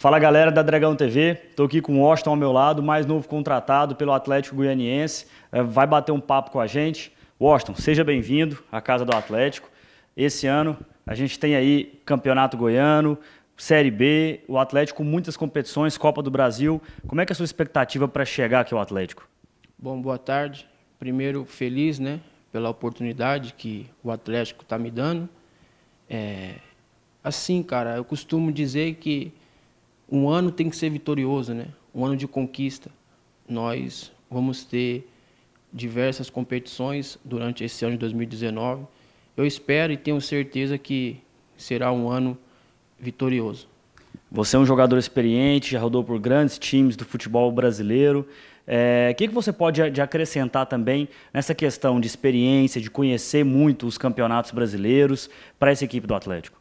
Fala galera da Dragão TV, estou aqui com o Austin ao meu lado, mais novo contratado pelo Atlético Goianiense, é, vai bater um papo com a gente. Austin, seja bem-vindo à casa do Atlético. Esse ano a gente tem aí Campeonato Goiano, Série B, o Atlético muitas competições, Copa do Brasil. Como é que é a sua expectativa para chegar aqui ao Atlético? Bom, boa tarde. Primeiro, feliz né, pela oportunidade que o Atlético está me dando. É... Assim, cara, eu costumo dizer que um ano tem que ser vitorioso, né? Um ano de conquista. Nós vamos ter diversas competições durante esse ano de 2019. Eu espero e tenho certeza que será um ano vitorioso. Você é um jogador experiente, já rodou por grandes times do futebol brasileiro. É, o que, que você pode de acrescentar também nessa questão de experiência, de conhecer muito os campeonatos brasileiros para essa equipe do Atlético?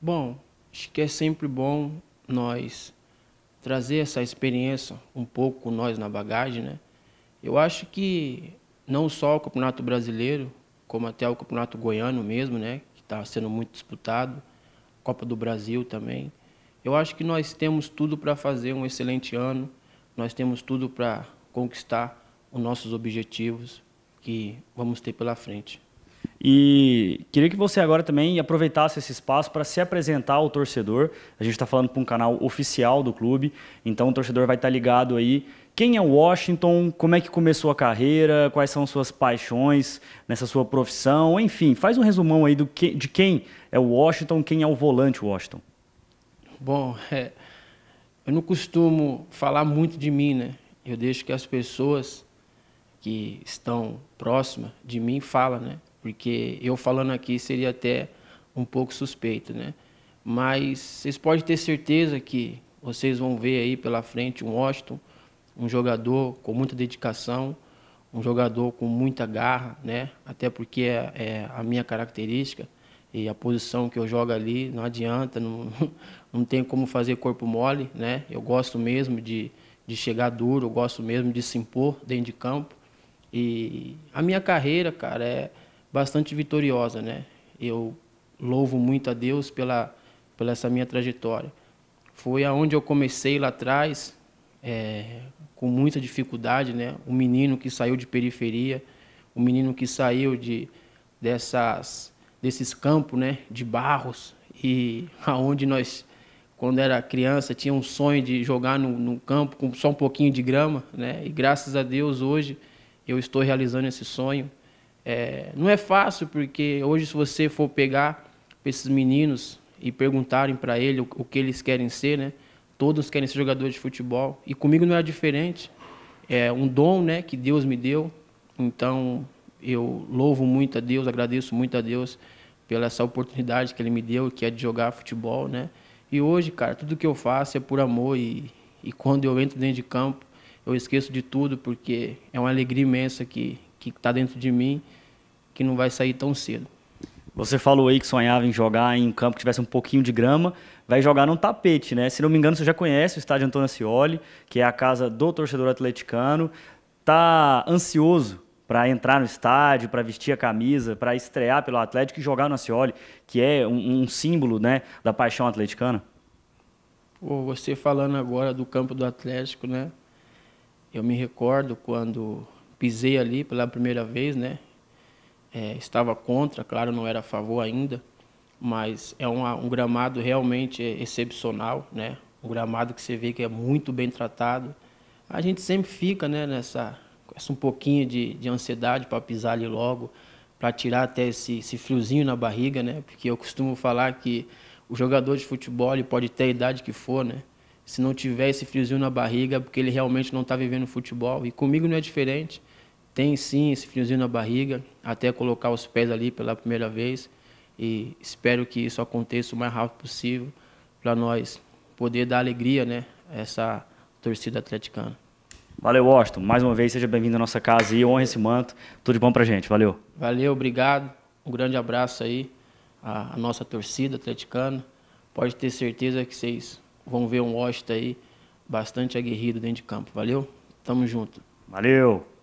Bom, acho que é sempre bom nós trazer essa experiência um pouco com nós na bagagem, né? Eu acho que não só o Campeonato Brasileiro, como até o Campeonato Goiano mesmo, né, que está sendo muito disputado, Copa do Brasil também. Eu acho que nós temos tudo para fazer um excelente ano, nós temos tudo para conquistar os nossos objetivos que vamos ter pela frente. E queria que você agora também aproveitasse esse espaço para se apresentar ao torcedor. A gente está falando para um canal oficial do clube, então o torcedor vai estar tá ligado aí. Quem é o Washington? Como é que começou a carreira? Quais são suas paixões nessa sua profissão? Enfim, faz um resumão aí do que, de quem é o Washington, quem é o volante Washington. Bom, é, eu não costumo falar muito de mim, né? Eu deixo que as pessoas que estão próximas de mim falem, né? porque eu falando aqui seria até um pouco suspeito, né? Mas vocês podem ter certeza que vocês vão ver aí pela frente um Washington, um jogador com muita dedicação, um jogador com muita garra, né? Até porque é, é a minha característica e a posição que eu jogo ali não adianta, não, não tem como fazer corpo mole, né? Eu gosto mesmo de, de chegar duro, eu gosto mesmo de se impor dentro de campo. E a minha carreira, cara, é bastante vitoriosa, né? Eu louvo muito a Deus pela, pela essa minha trajetória. Foi aonde eu comecei lá atrás, é, com muita dificuldade, né? Um menino que saiu de periferia, um menino que saiu de dessas desses campos, né? De barros e aonde nós quando era criança tinha um sonho de jogar no, no campo com só um pouquinho de grama, né? E graças a Deus hoje eu estou realizando esse sonho. É, não é fácil, porque hoje, se você for pegar esses meninos e perguntarem para ele o, o, que eles querem ser, né? Todos querem ser jogadores de futebol. E comigo não era diferente. É um dom né, que Deus me deu. Então, eu louvo muito a Deus, agradeço muito a Deus pela essa oportunidade que ele me deu, que é de jogar futebol, né? E hoje, cara, tudo que eu faço é por amor e, e quando eu entro dentro de campo, eu esqueço de tudo porque é uma alegria imensa que, que está dentro de mim, que não vai sair tão cedo. Você falou aí que sonhava em jogar em um campo que tivesse um pouquinho de grama, vai jogar num tapete, né? Se não me engano, você já conhece o estádio Antônio Ascioli, que é a casa do torcedor atleticano. Tá ansioso para entrar no estádio, para vestir a camisa, para estrear pelo Atlético e jogar no Ascioli, que é um, um símbolo, né, da paixão atleticana? Pô, você falando agora do campo do Atlético, né? Eu me recordo quando pisei ali pela primeira vez, né? É, estava contra, claro, não era a favor ainda, mas é uma, um gramado realmente excepcional, né? Um gramado que você vê que é muito bem tratado. A gente sempre fica, né, nessa essa um pouquinho de, de ansiedade para pisar ali logo, para tirar até esse, esse friozinho na barriga, né? Porque eu costumo falar que o jogador de futebol ele pode ter a idade que for, né? Se não tiver esse friozinho na barriga, é porque ele realmente não está vivendo futebol. E comigo não é diferente tem sim esse friozinho na barriga, até colocar os pés ali pela primeira vez. E espero que isso aconteça o mais rápido possível para nós poder dar alegria, né, a essa torcida atleticana. Valeu, Washington. Mais uma vez, seja bem-vindo à nossa casa e honra esse manto. Tudo de bom para gente. Valeu. Valeu, obrigado. Um grande abraço aí a à nossa torcida atleticana. Pode ter certeza que vocês vão ver um Washington aí bastante aguerrido dentro de campo. Valeu? Tamo junto. Valeu.